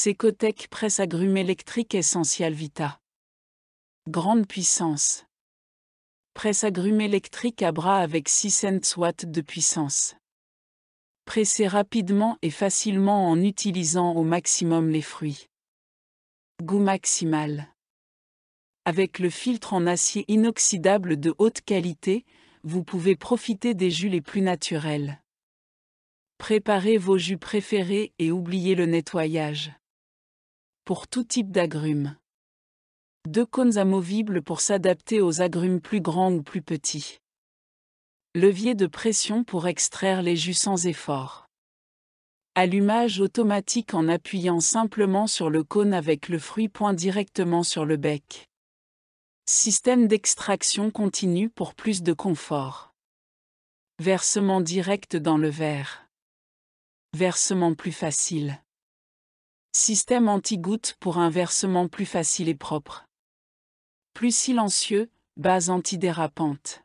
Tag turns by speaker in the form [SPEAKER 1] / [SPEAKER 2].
[SPEAKER 1] Secotec presse grume électrique Essential Vita. Grande puissance. Presse agrumes électrique à bras avec 6 cents watts de puissance. Pressez rapidement et facilement en utilisant au maximum les fruits. Goût maximal. Avec le filtre en acier inoxydable de haute qualité, vous pouvez profiter des jus les plus naturels. Préparez vos jus préférés et oubliez le nettoyage pour tout type d'agrumes. Deux cônes amovibles pour s'adapter aux agrumes plus grands ou plus petits. Levier de pression pour extraire les jus sans effort. Allumage automatique en appuyant simplement sur le cône avec le fruit point directement sur le bec. Système d'extraction continue pour plus de confort. Versement direct dans le verre. Versement plus facile. Système anti-goutte pour un versement plus facile et propre. Plus silencieux, base antidérapante.